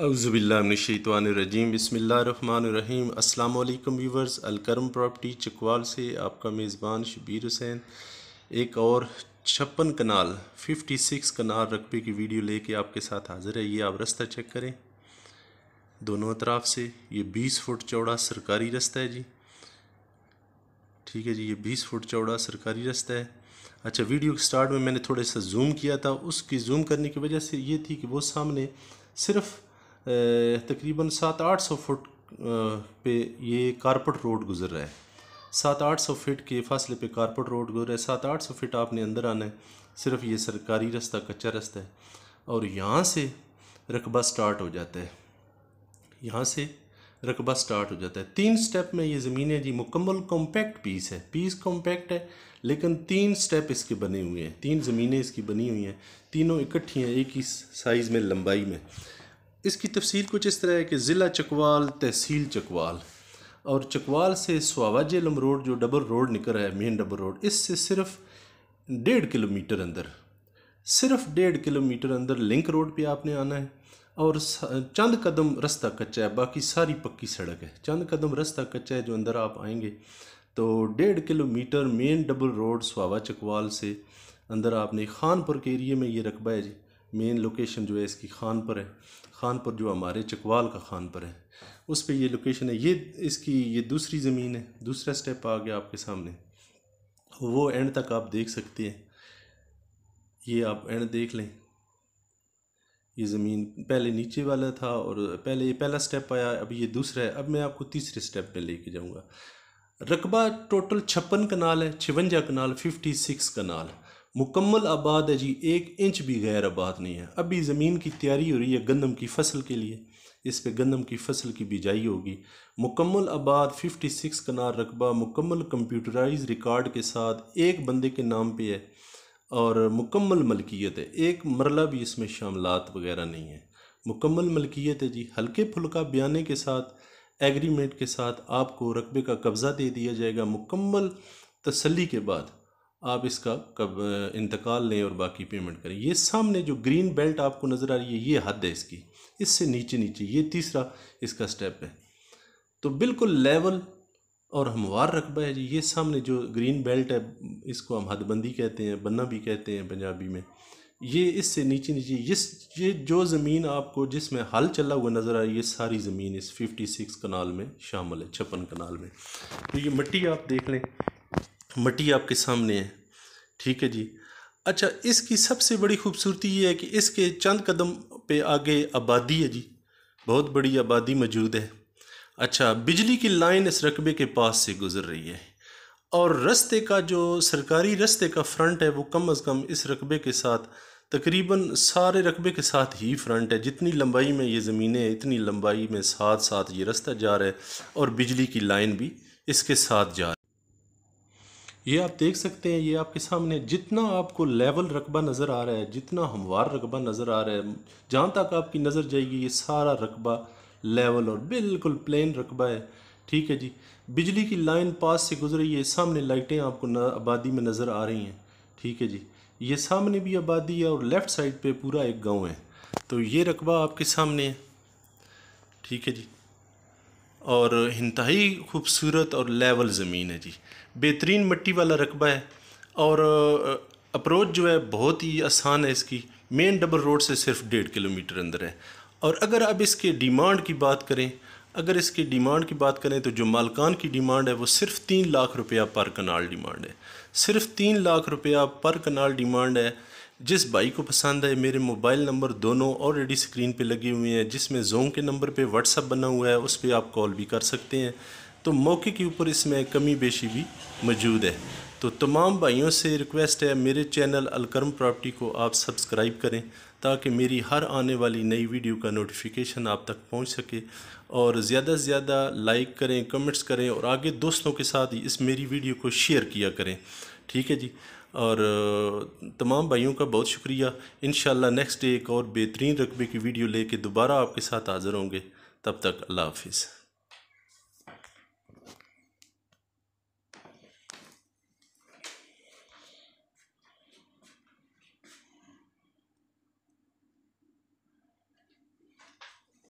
अज़बिल्लाशतवानरजीम बसमीम अल्लाम viewers Alkaram property Chakwal से आपका मेज़बान शबीर हुसैन एक और छप्पन कनाल 56 कनाल रकबे की वीडियो लेके आपके साथ हाज़िर है ये आप रास्ता चेक करें दोनों अतराफ से ये 20 फुट चौड़ा सरकारी रास्ता है जी ठीक है जी ये 20 फुट चौड़ा सरकारी रास्ता है अच्छा वीडियो के स्टार्ट में मैंने थोड़ा सा जूम किया था उसकी जूम करने की वजह से ये थी कि वो सामने सिर्फ़ तकरीबन सात आठ सौ फुट पे ये कारपेट रोड गुजर रहा है सात आठ सौ फिट के फासले पे कारपेट रोड गुजर रहा है सात आठ सौ फिट आपने अंदर आना है सिर्फ ये सरकारी रास्ता कच्चा रास्ता है और यहाँ से रकबा स्टार्ट हो जाता है यहाँ से रकबा स्टार्ट हो जाता है तीन स्टेप में ये ज़मीन है जी मुकम्मल कॉम्पैक्ट पीस है पीस कॉम्पैक्ट है लेकिन तीन स्टेप इसके बने हुए हैं तीन ज़मीनें इसकी बनी हुई हैं तीनों इकट्ठी हैं एक ही साइज़ में लंबाई में इसकी तफसील कुछ इस तरह है कि ज़िला चकवाल तहसील चकवाल और चकवाल से सवाज लम रोड जो डबल रोड निकल रहा है मेन डबल रोड इससे सिर्फ डेढ़ किलोमीटर अंदर सिर्फ डेढ़ किलोमीटर अंदर लिंक रोड पे आपने आना है और चंद कदम रास्ता कच्चा है बाकी सारी पक्की सड़क है चंद कदम रास्ता कच्चा है जो अंदर आप आएंगे तो डेढ़ किलोमीटर मेन डबल रोड स्वावा चकवाल से अंदर आपने खानपुर के एरिए में ये रकबा है जी मेन लोकेशन जो है इसकी खानपुर है खानपुर जो हमारे चकवाल का खानपुर है उस पर ये लोकेशन है ये इसकी ये दूसरी ज़मीन है दूसरा स्टेप आ गया आपके सामने वो एंड तक आप देख सकते हैं ये आप एंड देख लें ये ज़मीन पहले नीचे वाला था और पहले ये पहला स्टेप आया अब ये दूसरा है अब मैं आपको तीसरे स्टेप में लेके जाऊंगा रकबा टोटल छप्पन कनाल है छिवंजा कनाल फिफ्टी सिक्स कनाल है मुकम्मल आबाद है जी एक इंच भी गैर आबाद नहीं है अभी ज़मीन की तैयारी हो रही है गंदम की फसल के लिए इस पे गंदम की फसल की बिजाई होगी मुकम्मल आबाद 56 कनार रकबा मुकम्मल कंप्यूटराइज रिकॉर्ड के साथ एक बंदे के नाम पे है और मुकम्मल मलकियत है एक मरला भी इसमें शामलात वगैरह नहीं है मुकम्मल मलकियत है जी हल्के फुल्का बयाने के साथ एग्रीमेंट के साथ आपको रकबे का कब्ज़ा दे दिया जाएगा मुकम्मल तसली के बाद आप इसका कब इंतकाल लें और बाकी पेमेंट करें ये सामने जो ग्रीन बेल्ट आपको नज़र आ रही है ये हद है इसकी इससे नीचे नीचे ये तीसरा इसका स्टेप है तो बिल्कुल लेवल और हमवार रकबा है जी ये सामने जो ग्रीन बेल्ट है इसको हम हदबंदी कहते हैं बन्ना भी कहते हैं पंजाबी में ये इससे नीचे नीचे इस ये जो ज़मीन आपको जिसमें हल चला हुआ नज़र आ रही है सारी ज़मीन इस 56 कनाल में शामिल है छप्पन कनाल में तो ये मिट्टी आप देख लें मटी आपके सामने है ठीक है जी अच्छा इसकी सबसे बड़ी खूबसूरती ये है कि इसके चंद कदम पे आगे आबादी है जी बहुत बड़ी आबादी मौजूद है अच्छा बिजली की लाइन इस रकबे के पास से गुज़र रही है और रस्ते का जो सरकारी रस्ते का फ्रंट है वो कम अज़ कम इस रकबे के साथ तकरीबन सारे रकबे के साथ ही फ्रंट है जितनी लंबाई में ये ज़मीनें इतनी लंबाई में साथ साथ ये रास्ता जा रहा है और बिजली की लाइन भी इसके साथ जा रहा है ये आप देख सकते हैं ये आपके सामने जितना आपको लेवल रकबा नज़र आ रहा है जितना हमवार रकबा नज़र आ रहा है जहाँ तक आपकी नज़र जाएगी ये सारा रकबा लेवल और बिल्कुल प्लेन रकबा है ठीक है जी बिजली की लाइन पास से गुजर रही है सामने लाइटें आपको न, आबादी में नज़र आ रही हैं ठीक है जी ये सामने भी आबादी है और लेफ़्ट साइड पर पूरा एक गाँव है तो ये रकबा आपके सामने है ठीक है जी और इंतहाई खूबसूरत और लेवल ज़मीन है जी बेहतरीन मिट्टी वाला रकबा है और अप्रोच जो है बहुत ही आसान है इसकी मेन डबल रोड से सिर्फ डेढ़ किलोमीटर अंदर है और अगर अब इसके डिमांड की बात करें अगर इसके डिमांड की बात करें तो जो मालकान की डिमांड है वो सिर्फ तीन लाख रुपया पर कनाल डिमांड है सिर्फ तीन लाख रुपया पर कनाल डिमांड है जिस भाई को पसंद है मेरे मोबाइल नंबर दोनों ऑलरेडी स्क्रीन पे लगे हुए हैं जिसमें जोंग के नंबर पे व्हाट्सअप बना हुआ है उस पर आप कॉल भी कर सकते हैं तो मौके के ऊपर इसमें कमी बेशी भी मौजूद है तो तमाम भाइयों से रिक्वेस्ट है मेरे चैनल अलकरम प्रॉपर्टी को आप सब्सक्राइब करें ताकि मेरी हर आने वाली नई वीडियो का नोटिफिकेशन आप तक पहुंच सके और ज़्यादा से ज़्यादा लाइक करें कमेंट्स करें और आगे दोस्तों के साथ इस मेरी वीडियो को शेयर किया करें ठीक है जी और तमाम भाइयों का बहुत शुक्रिया इन नेक्स्ट डे एक और बेहतरीन रकबे की वीडियो लेके दोबारा आपके साथ हाज़िर होंगे तब तक अल्लाह हाफिज़